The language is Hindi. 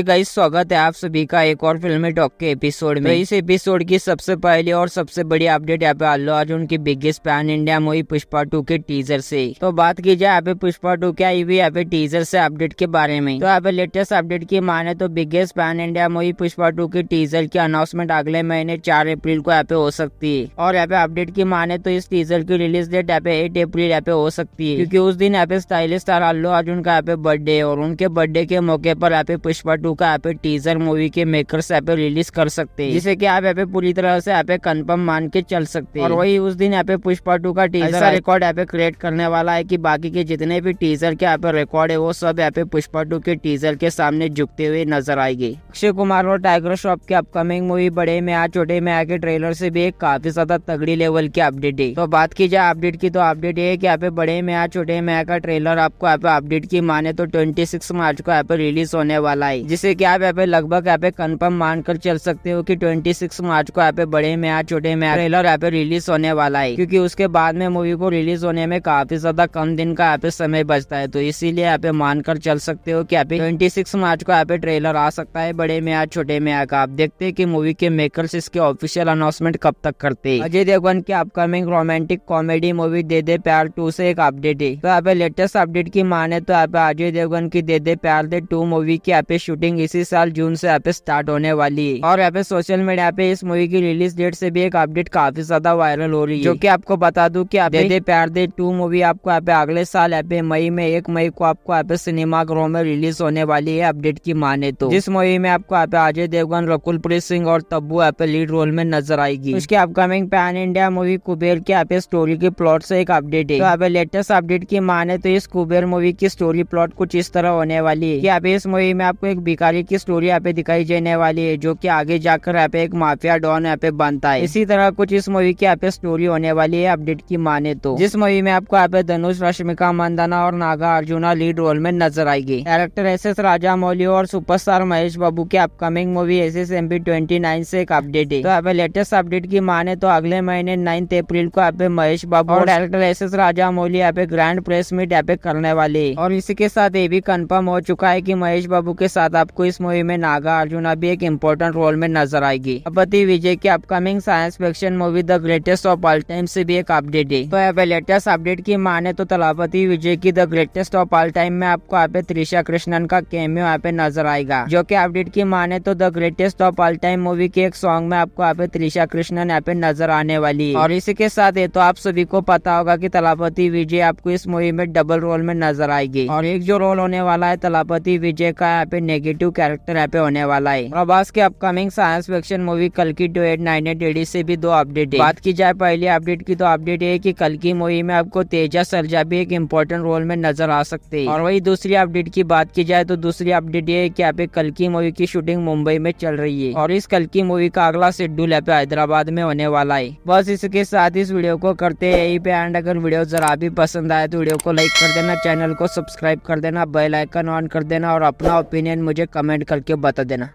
एक गाइस स्वागत है आप सभी का एक और फिल्मी टॉक के एपिसोड में तो इस एपिसोड की सबसे पहली और सबसे बड़ी अपडेट यहाँ पे अल्लू अर्जुन की biggest pan India movie Pushpa two के टीजर से तो बात की जाए यहाँ पे पुष्पा टू के आई हुई यहाँ पे टीजर से अपडेट के बारे में तो यहाँ पे लेटेस्ट अपडेट की माने तो biggest pan India movie Pushpa two के टीजर की अनाउंसमेंट अगले महीने चार अप्रैल को यहाँ पे हो सकती है और यहाँ पे अपडेट की माने तो इस टीजर की रिलीज डेट यहाँ पे एट अप्रैल यहाँ पे हो सकती है क्यूँकी उस दिन यहाँ पे स्टाइलिश स्टार अल्लू अर्जुन का यहाँ पे बर्थडे और उनके बर्थडे के मौके पर यहाँ पे पुष्पा टू का यहाँ पे टीजर मूवी के मेकर्स यहाँ पे रिलीज कर सकते हैं जिसे की आप यहाँ पे पूरी तरह से यहाँ पे कन्फर्म मान के चल सकते हैं और वही उस दिन यहाँ पे पुष्पा टू का टीजर रिकॉर्ड यहाँ पे क्रिएट करने वाला है की बाकी के जितने भी टीजर के यहाँ पे रिकॉर्ड है वो सब यहाँ पे पुष्पा टू के टीजर के सामने झुकते हुए नजर आएगी अक्षय कुमार और टाइगर श्रॉफ की अपकमिंग मूवी बड़े में आ छोटे में आके ट्रेलर से भी एक काफी ज्यादा तगड़ी लेवल की अपडेट है तो बात की जाए अपडेट की तो अपडेट ये है की यहाँ पे बड़े में आ छोटे में आ का ट्रेलर आपको यहाँ पे अपडेट की माने तो ट्वेंटी मार्च को यहाँ पे रिलीज होने वाला है जिससे कि आप यहाँ पे लगभग यहाँ पे कन्फर्म मानकर चल सकते हो कि 26 मार्च को यहाँ पे बड़े मैच छोटे मैच ट्रेलर यहाँ पे रिलीज होने वाला है क्योंकि उसके बाद में मूवी को रिलीज होने में काफी ज्यादा कम दिन का यहाँ पे समय बचता है तो इसीलिए यहाँ पे मानकर चल सकते हो कि यहाँ पे ट्वेंटी मार्च को यहाँ पे ट्रेलर आ सकता है बड़े मैच छोटे मैच का आप देखते हैं की मूवी के मेकर इसके ऑफिशियल अनाउंसमेंट कब तक करते अजय देवगन की upcoming romantic comedy movie De De Pyaar two से एक अपडेट है तो यहाँ पे लेटेस्ट अपडेट की माने तो यहाँ पे अजय देवगन की दे दे प्यार दे टू मूवी की यहाँ पे शूटिंग इसी साल जून से पे स्टार्ट होने वाली है और यहाँ पे सोशल मीडिया पे इस मूवी की रिलीज डेट से भी एक अपडेट काफी ज्यादा वायरल हो रही है जो की आपको बता दू की आप दे प्यार दे टू मूवी आपको पे अगले साल पे मई में एक मई को आपको पे सिनेमा घरों में रिलीज होने वाली है अपडेट की माने तो जिस मूवी में आपको पे अजय देवगन रकुल प्रीत सिंह और तब्बू आप लीड रोल में नजर आएगी उसकी upcoming pan India movie Kubera के आप स्टोरी के प्लॉट से एक अपडेट है तो पे लेटेस्ट अपडेट की माने तो इस कुबेर मूवी की स्टोरी प्लॉट कुछ इस तरह होने वाली है की अभी इस मूवी में आपको एक भिखारी की स्टोरी यहाँ पे दिखाई देने वाली है जो की आगे जाकर यहाँ पे एक माफिया डॉन यहाँ पे बनता है इसी तरह कुछ इस मूवी की यहाँ पे स्टोरी होने वाली है अपडेट की माने तो जिस मूवी में आपको यहाँ पे धनुष रश्मिका मंदाना और नागा अर्जुना लीड रोल में नजर आएगी director S S Rajamouli और सुपरस्टार महेश बाबू की upcoming movie S S M B twenty nine से एक अपडेट है तो यहाँ पे लेटेस्ट अपडेट की माने तो अगले महीने नाइन्थ अप्रैल को यहाँ पे महेश बाबू और director S S Rajamouli यहाँ पे ग्रैंड प्रेस मीट यहाँ पे करने वाले और इसी के साथ ये भी कन्फर्म हो चुका है की महेश बाबू के साथ साथ आपको इस मूवी में नागा अर्जुन भी एक इम्पोर्टेंट रोल में नजर आएगी अपति विजय की upcoming science fiction movie the greatest of all time से भी एक अपडेट है तो लेटेस्ट अपडेट की माने तो तलापति विजय की the greatest of all time में आपको यहाँ पे त्रिशा कृष्णन का कैमियो यहाँ पे नजर आएगा जो की अपडेट की माने तो the greatest of all time movie के एक सॉन्ग में आपको यहाँ पे त्रिशा कृष्णन यहाँ पे नजर आने वाली है और इसी के साथ ये तो आप सभी को पता होगा की तलापति विजय आपको इस मूवी में डबल रोल में नजर आएगी और एक जो रोल होने वाला है तलापति विजय का यहाँ पे नेगेटिव कैरेक्टर यहाँ पे होने वाला है प्रभास के अपकमिंग साइंस फिक्शन मूवी कल की two eight nine eight AD से भी दो अपडेट है बात की जाए पहली अपडेट की तो अपडेट है की कल की मूवी में आपको तेजा सरजा भी एक इम्पोर्टेंट रोल में नजर आ सकते है और वही दूसरी अपडेट की बात की जाए तो दूसरी अपडेट ये है की यहाँ पे कल की मूवी की शूटिंग मुंबई में चल रही है और इस कल की मूवी का अगला शेड्यूल यहाँ पे हैदराबाद में होने वाला है बस इसके साथ इस वीडियो को करते हैं यही पे एंड अगर वीडियो जरा भी पसंद आए तो वीडियो को लाइक कर देना चैनल को सब्सक्राइब कर देना बेल आइकन ऑन कर देना और अपना ओपिनियन मुझे कमेंट करके बता देना